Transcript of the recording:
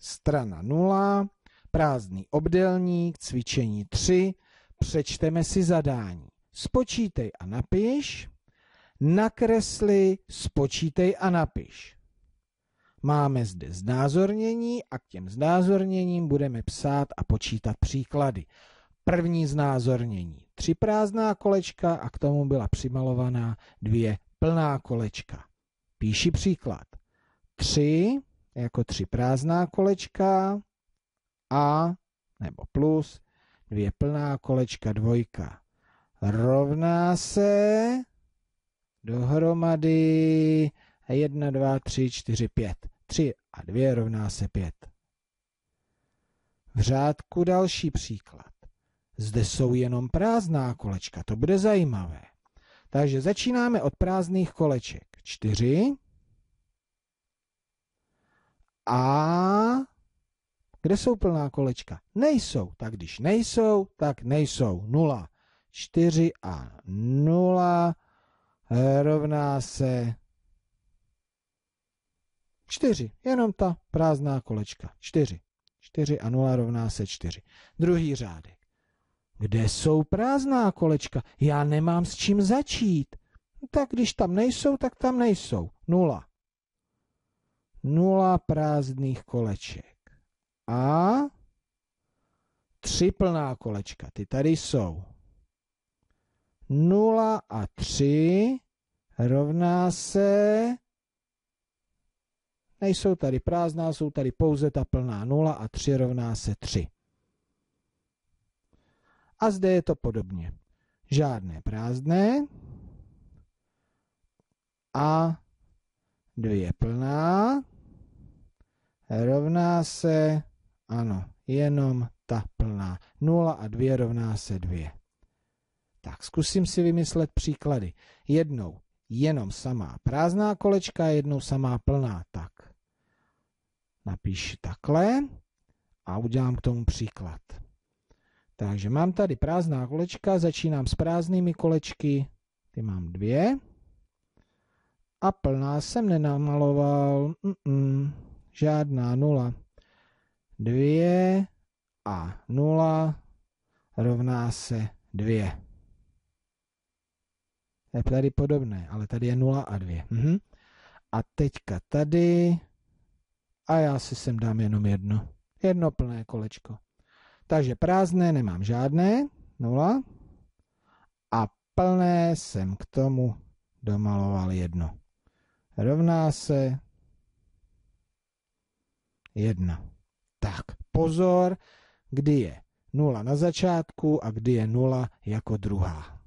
strana 0, prázdný obdelník, cvičení 3, přečteme si zadání. Spočítej a napiš, nakresli, spočítej a napiš. Máme zde znázornění a k těm znázorněním budeme psát a počítat příklady. První znázornění. Tři prázdná kolečka a k tomu byla přimalovaná dvě plná kolečka. Píši příklad. 3 jako tři prázdná kolečka a nebo plus dvě plná kolečka dvojka rovná se dohromady 1, 2, 3, 4, 5. 3 a 2 rovná se 5. V řádku další příklad. Zde jsou jenom prázdná kolečka, to bude zajímavé. Takže začínáme od prázdných koleček. 4, a kde jsou plná kolečka? Nejsou. Tak když nejsou, tak nejsou. 0, 4 a 0 eh, rovná se 4. Jenom ta prázdná kolečka. 4. 4 a 0 rovná se 4. Druhý řádek. Kde jsou prázdná kolečka? Já nemám s čím začít. Tak když tam nejsou, tak tam nejsou. 0 nula prázdných koleček a tři plná kolečka, ty tady jsou. 0 a 3 rovná se, nejsou tady prázdná, jsou tady pouze ta plná 0 a 3 rovná se 3. A zde je to podobně. Žádné prázdné a dvě plná rovná se, ano, jenom ta plná. 0 a 2 rovná se 2. Tak zkusím si vymyslet příklady. Jednou jenom samá prázdná kolečka, jednou samá plná. Tak napíši takhle a udělám k tomu příklad. Takže mám tady prázdná kolečka, začínám s prázdnými kolečky, ty mám dvě. A plná jsem nenamaloval. Mm -mm žádná nula. 2 a 0 rovná se 2. Je tady podobné, ale tady je 0 a 2. Mhm. A teďka tady a já si sem dám jenom jedno. Jedno plné kolečko. Takže prázdné nemám žádné, 0. A plné jsem k tomu domaloval jedno. Rovná se 1. Tak, pozor, kdy je nula na začátku a kdy je nula jako druhá.